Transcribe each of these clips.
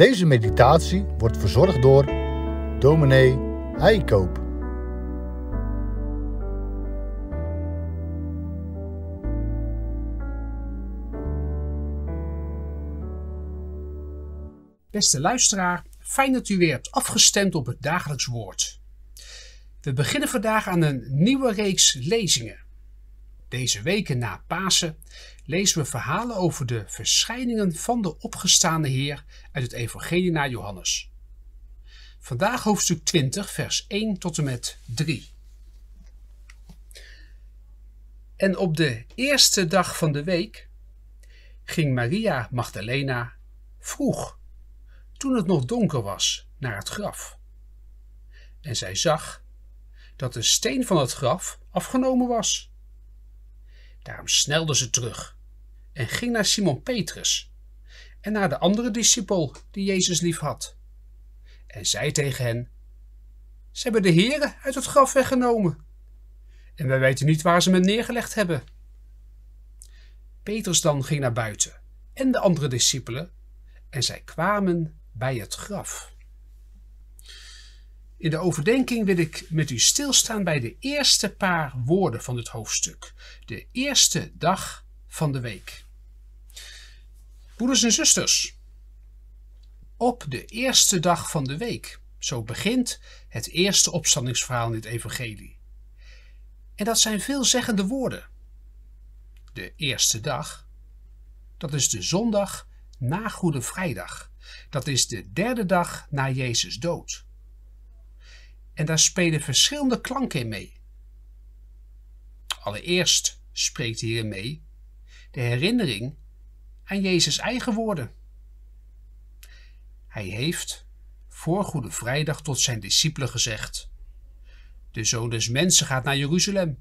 Deze meditatie wordt verzorgd door dominee Heikoop. Beste luisteraar, fijn dat u weer hebt afgestemd op het dagelijks woord. We beginnen vandaag aan een nieuwe reeks lezingen. Deze weken na Pasen lezen we verhalen over de verschijningen van de opgestaande Heer uit het Evangelie naar Johannes. Vandaag hoofdstuk 20, vers 1 tot en met 3. En op de eerste dag van de week ging Maria Magdalena vroeg, toen het nog donker was, naar het graf. En zij zag dat de steen van het graf afgenomen was. Daarom snelde ze terug en ging naar Simon Petrus en naar de andere discipel die Jezus lief had. En zei tegen hen, ze hebben de heren uit het graf weggenomen en wij weten niet waar ze hem neergelegd hebben. Petrus dan ging naar buiten en de andere discipelen en zij kwamen bij het graf. In de overdenking wil ik met u stilstaan bij de eerste paar woorden van dit hoofdstuk. De eerste dag van de week. Broeders en zusters, op de eerste dag van de week, zo begint het eerste opstandingsverhaal in het evangelie. En dat zijn veelzeggende woorden. De eerste dag, dat is de zondag na Goede Vrijdag. Dat is de derde dag na Jezus dood en daar spelen verschillende klanken in mee. Allereerst spreekt hierin mee de herinnering aan Jezus' eigen woorden. Hij heeft voor Goede Vrijdag tot zijn discipelen gezegd: De zoon des mensen gaat naar Jeruzalem.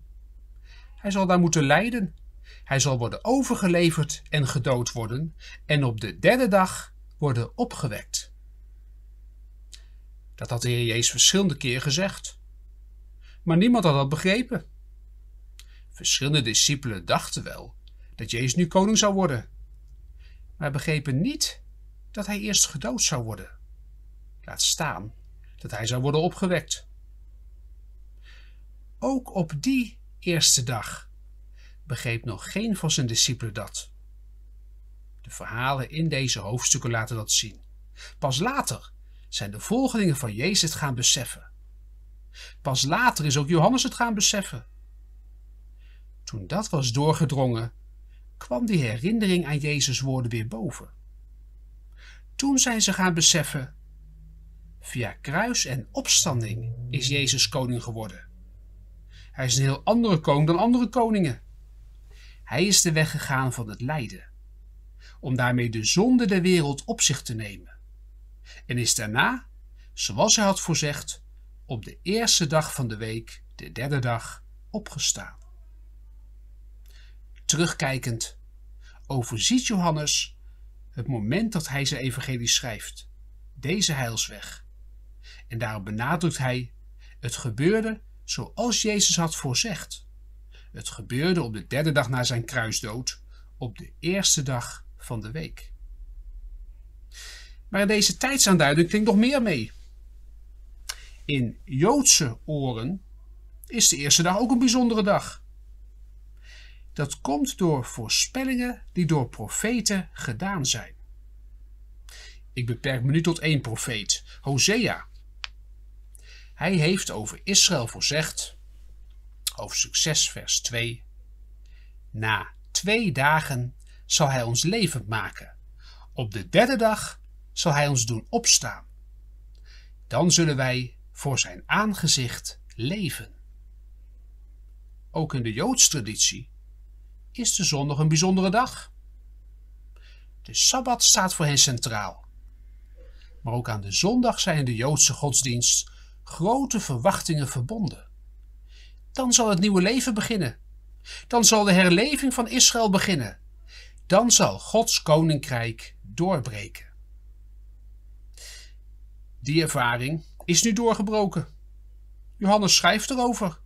Hij zal daar moeten lijden. Hij zal worden overgeleverd en gedood worden, en op de derde dag worden opgewekt. Dat had de Heer Jezus verschillende keer gezegd. Maar niemand had dat begrepen. Verschillende discipelen dachten wel dat Jezus nu koning zou worden, maar begrepen niet dat hij eerst gedood zou worden. Laat staan dat hij zou worden opgewekt. Ook op die eerste dag begreep nog geen van zijn discipelen dat. De verhalen in deze hoofdstukken laten dat zien. Pas later zijn de volgelingen van Jezus het gaan beseffen. Pas later is ook Johannes het gaan beseffen. Toen dat was doorgedrongen, kwam die herinnering aan Jezus' woorden weer boven. Toen zijn ze gaan beseffen, via kruis en opstanding is Jezus koning geworden. Hij is een heel andere koning dan andere koningen. Hij is de weg gegaan van het lijden, om daarmee de zonde der wereld op zich te nemen en is daarna, zoals hij had voorzegd, op de eerste dag van de week, de derde dag, opgestaan. Terugkijkend overziet Johannes het moment dat hij zijn evangelie schrijft, deze heilsweg. En daarop benadrukt hij, het gebeurde zoals Jezus had voorzegd. Het gebeurde op de derde dag na zijn kruisdood, op de eerste dag van de week. Maar deze tijdsaanduiding klinkt nog meer mee. In Joodse oren is de eerste dag ook een bijzondere dag. Dat komt door voorspellingen die door profeten gedaan zijn. Ik beperk me nu tot één profeet, Hosea. Hij heeft over Israël voorzegd, hoofdstuk 6, vers 2. Na twee dagen zal hij ons levend maken. Op de derde dag zal hij ons doen opstaan. Dan zullen wij voor zijn aangezicht leven. Ook in de Joodse traditie is de zondag een bijzondere dag. De Sabbat staat voor hen centraal. Maar ook aan de zondag zijn in de Joodse godsdienst grote verwachtingen verbonden. Dan zal het nieuwe leven beginnen. Dan zal de herleving van Israël beginnen. Dan zal Gods koninkrijk doorbreken. Die ervaring is nu doorgebroken. Johannes schrijft erover.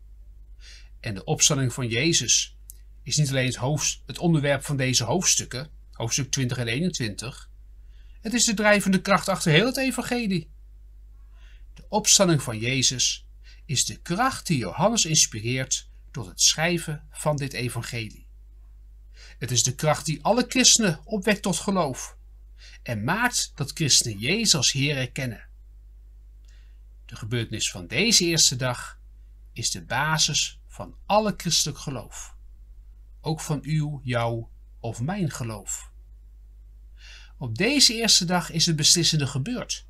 En de opstanding van Jezus is niet alleen het, hoofd, het onderwerp van deze hoofdstukken, hoofdstuk 20 en 21. Het is de drijvende kracht achter heel het evangelie. De opstanding van Jezus is de kracht die Johannes inspireert tot het schrijven van dit evangelie. Het is de kracht die alle christenen opwekt tot geloof en maakt dat christenen Jezus als Heer erkennen. De gebeurtenis van deze eerste dag is de basis van alle christelijk geloof. Ook van uw, jouw of mijn geloof. Op deze eerste dag is het beslissende gebeurd.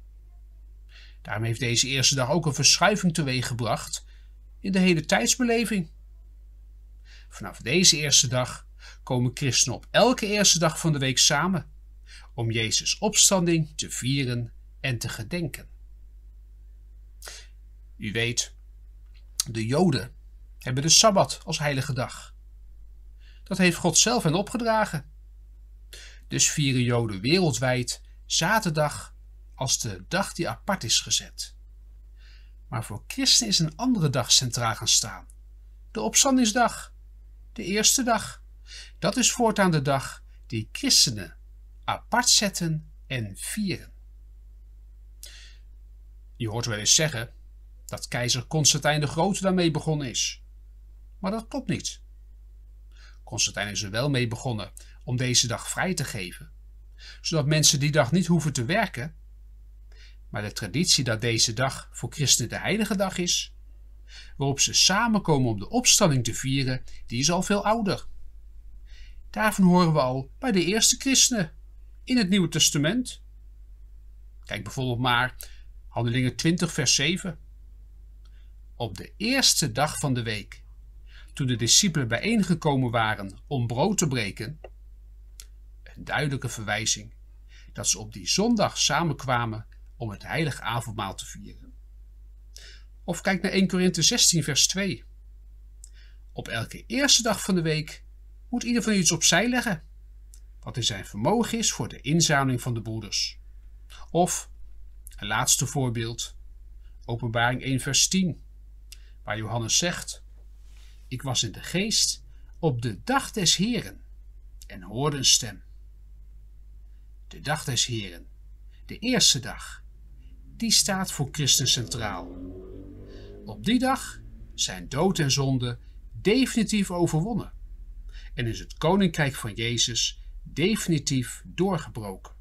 Daarom heeft deze eerste dag ook een verschuiving teweeggebracht in de hele tijdsbeleving. Vanaf deze eerste dag komen christenen op elke eerste dag van de week samen om Jezus' opstanding te vieren en te gedenken. U weet, de Joden hebben de Sabbat als heilige dag. Dat heeft God zelf hen opgedragen. Dus vieren Joden wereldwijd zaterdag als de dag die apart is gezet. Maar voor christenen is een andere dag centraal gaan staan. De opstandingsdag, de eerste dag. Dat is voortaan de dag die christenen apart zetten en vieren. Je hoort wel eens zeggen dat keizer Constantijn de Grote daarmee begonnen is. Maar dat klopt niet. Constantijn is er wel mee begonnen om deze dag vrij te geven, zodat mensen die dag niet hoeven te werken. Maar de traditie dat deze dag voor christenen de heilige dag is, waarop ze samenkomen om de opstanding te vieren, die is al veel ouder. Daarvan horen we al bij de eerste christenen in het Nieuwe Testament. Kijk bijvoorbeeld maar Handelingen 20, vers 7 op de eerste dag van de week, toen de discipelen bijeengekomen waren om brood te breken, een duidelijke verwijzing dat ze op die zondag samenkwamen om het Heilige avondmaal te vieren. Of kijk naar 1 Korinthe 16 vers 2. Op elke eerste dag van de week moet ieder van u iets opzij leggen, wat in zijn vermogen is voor de inzameling van de broeders. Of, een laatste voorbeeld, Openbaring 1 vers 10. Waar Johannes zegt: Ik was in de geest op de dag des Heren en hoorde een stem. De dag des Heren, de eerste dag, die staat voor Christus centraal. Op die dag zijn dood en zonde definitief overwonnen en is het koninkrijk van Jezus definitief doorgebroken.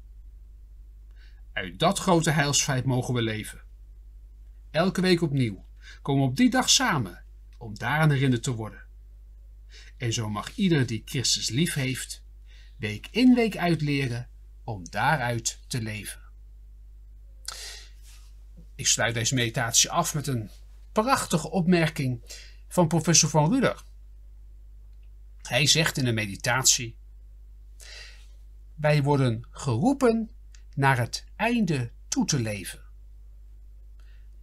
Uit dat grote heilsfeit mogen we leven. Elke week opnieuw komen op die dag samen om daaraan herinnerd te worden. En zo mag ieder die Christus lief heeft, week in week uit leren om daaruit te leven. Ik sluit deze meditatie af met een prachtige opmerking van professor Van Ruder. Hij zegt in de meditatie: Wij worden geroepen naar het einde toe te leven.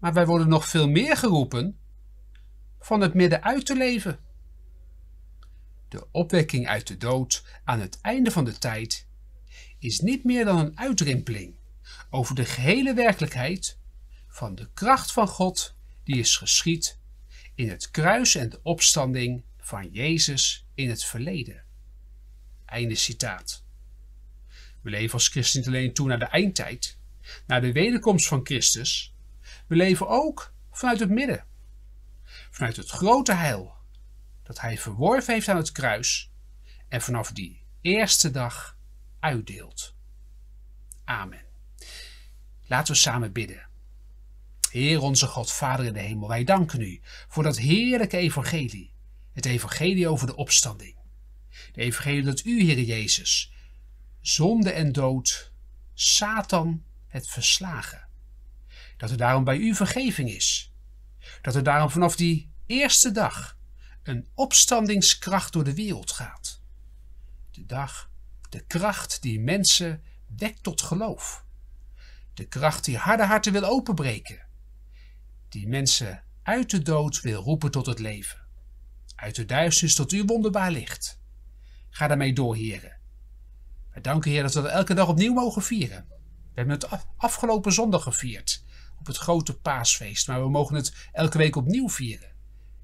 Maar wij worden nog veel meer geroepen van het midden uit te leven. De opwekking uit de dood aan het einde van de tijd is niet meer dan een uitrimpeling over de gehele werkelijkheid van de kracht van God die is geschied in het kruis en de opstanding van Jezus in het verleden. Einde citaat. We leven als christen niet alleen toe naar de eindtijd, naar de wederkomst van Christus, we leven ook vanuit het midden. Vanuit het grote heil dat hij verworven heeft aan het kruis en vanaf die eerste dag uitdeelt. Amen. Laten we samen bidden. Heer onze God, Vader in de hemel, wij danken u voor dat heerlijke evangelie. Het evangelie over de opstanding. De evangelie dat u, Heer Jezus, zonde en dood, Satan het verslagen, dat er daarom bij u vergeving is. Dat er daarom vanaf die eerste dag een opstandingskracht door de wereld gaat. De dag, de kracht die mensen wekt tot geloof. De kracht die harde harten wil openbreken. Die mensen uit de dood wil roepen tot het leven. Uit de duisternis tot uw wonderbaar licht. Ga daarmee door, heren. Wij danken, Heer, dat we dat elke dag opnieuw mogen vieren. We hebben het afgelopen zondag gevierd op het grote paasfeest, maar we mogen het elke week opnieuw vieren.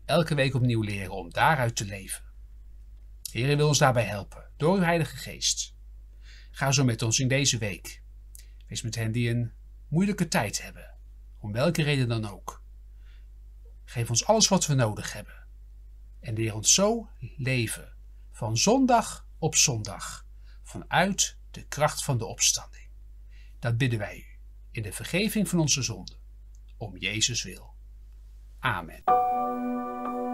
Elke week opnieuw leren om daaruit te leven. Heer, wil ons daarbij helpen, door uw Heilige Geest. Ga zo met ons in deze week. Wees met hen die een moeilijke tijd hebben, om welke reden dan ook. Geef ons alles wat we nodig hebben. En leer ons zo leven, van zondag op zondag, vanuit de kracht van de opstanding. Dat bidden wij u in de vergeving van onze zonden. Om Jezus wil. Amen.